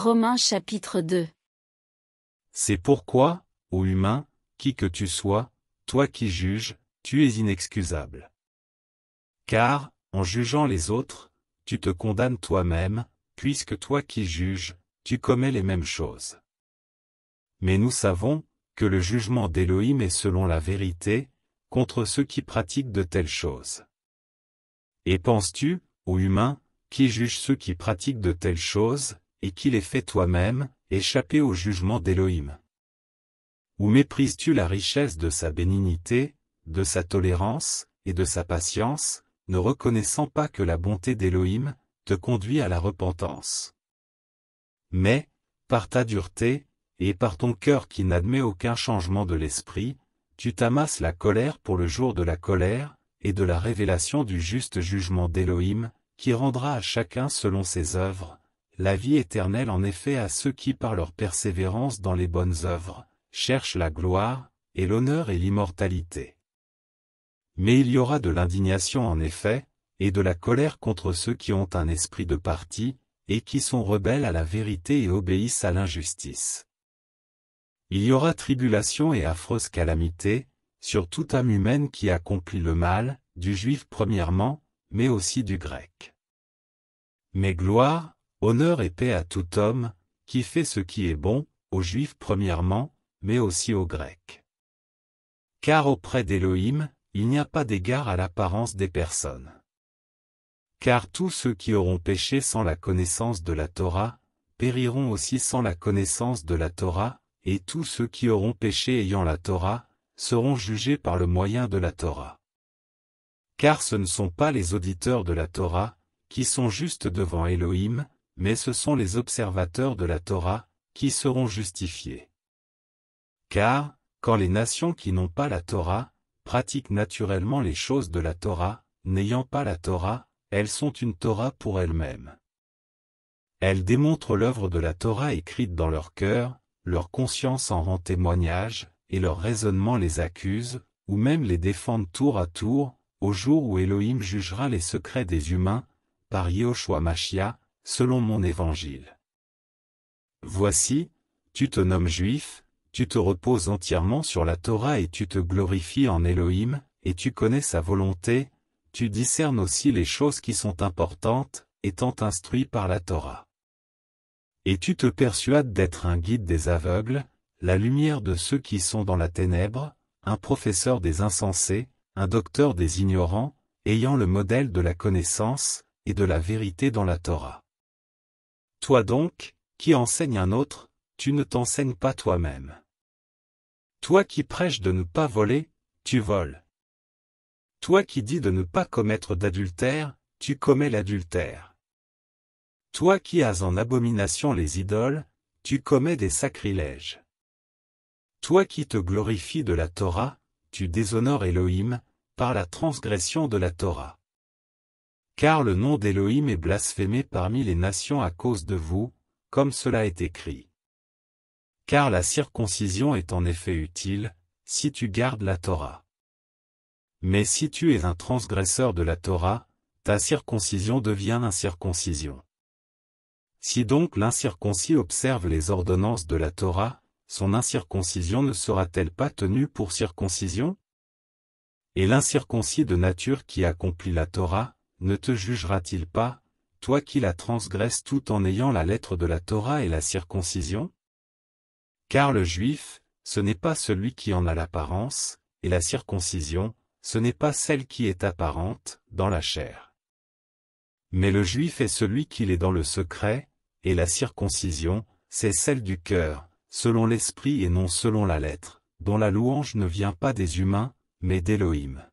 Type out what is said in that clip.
Romains chapitre 2. C'est pourquoi, ô humain, qui que tu sois, toi qui juges, tu es inexcusable. Car, en jugeant les autres, tu te condamnes toi-même, puisque toi qui juges, tu commets les mêmes choses. Mais nous savons, que le jugement d'Élohim est selon la vérité, contre ceux qui pratiquent de telles choses. Et penses-tu, ô humain, qui juge ceux qui pratiquent de telles choses, et qu'il les fait toi-même, échapper au jugement d'Élohim Ou méprises-tu la richesse de sa bénignité, de sa tolérance, et de sa patience, ne reconnaissant pas que la bonté d'Élohim te conduit à la repentance Mais, par ta dureté, et par ton cœur qui n'admet aucun changement de l'esprit, tu t'amasses la colère pour le jour de la colère, et de la révélation du juste jugement d'Élohim, qui rendra à chacun selon ses œuvres, la vie éternelle en effet à ceux qui par leur persévérance dans les bonnes œuvres, cherchent la gloire, et l'honneur et l'immortalité. Mais il y aura de l'indignation en effet, et de la colère contre ceux qui ont un esprit de parti, et qui sont rebelles à la vérité et obéissent à l'injustice. Il y aura tribulation et affreuse calamité, sur toute âme humaine qui accomplit le mal, du juif premièrement, mais aussi du grec. Mais gloire, Honneur et paix à tout homme, qui fait ce qui est bon, aux Juifs premièrement, mais aussi aux Grecs. Car auprès d'Élohim, il n'y a pas d'égard à l'apparence des personnes. Car tous ceux qui auront péché sans la connaissance de la Torah, périront aussi sans la connaissance de la Torah, et tous ceux qui auront péché ayant la Torah, seront jugés par le moyen de la Torah. Car ce ne sont pas les auditeurs de la Torah, qui sont justes devant Elohim, mais ce sont les observateurs de la Torah, qui seront justifiés. Car, quand les nations qui n'ont pas la Torah, pratiquent naturellement les choses de la Torah, n'ayant pas la Torah, elles sont une Torah pour elles-mêmes. Elles démontrent l'œuvre de la Torah écrite dans leur cœur, leur conscience en rend témoignage, et leur raisonnement les accuse, ou même les défendent tour à tour, au jour où Elohim jugera les secrets des humains, par Yehoshua Mashiach, selon mon évangile. Voici, tu te nommes juif, tu te reposes entièrement sur la Torah et tu te glorifies en Elohim, et tu connais sa volonté, tu discernes aussi les choses qui sont importantes, étant instruit par la Torah. Et tu te persuades d'être un guide des aveugles, la lumière de ceux qui sont dans la ténèbre, un professeur des insensés, un docteur des ignorants, ayant le modèle de la connaissance, et de la vérité dans la Torah. Toi donc, qui enseignes un autre, tu ne t'enseignes pas toi-même. Toi qui prêches de ne pas voler, tu voles. Toi qui dis de ne pas commettre d'adultère, tu commets l'adultère. Toi qui as en abomination les idoles, tu commets des sacrilèges. Toi qui te glorifies de la Torah, tu déshonores Elohim, par la transgression de la Torah. Car le nom d'Élohim est blasphémé parmi les nations à cause de vous, comme cela est écrit. Car la circoncision est en effet utile, si tu gardes la Torah. Mais si tu es un transgresseur de la Torah, ta circoncision devient incirconcision. Si donc l'incirconcis observe les ordonnances de la Torah, son incirconcision ne sera-t-elle pas tenue pour circoncision Et l'incirconcis de nature qui accomplit la Torah, ne te jugera-t-il pas, toi qui la transgresses tout en ayant la lettre de la Torah et la circoncision Car le juif, ce n'est pas celui qui en a l'apparence, et la circoncision, ce n'est pas celle qui est apparente, dans la chair. Mais le juif est celui qui l'est dans le secret, et la circoncision, c'est celle du cœur, selon l'esprit et non selon la lettre, dont la louange ne vient pas des humains, mais d'Élohim.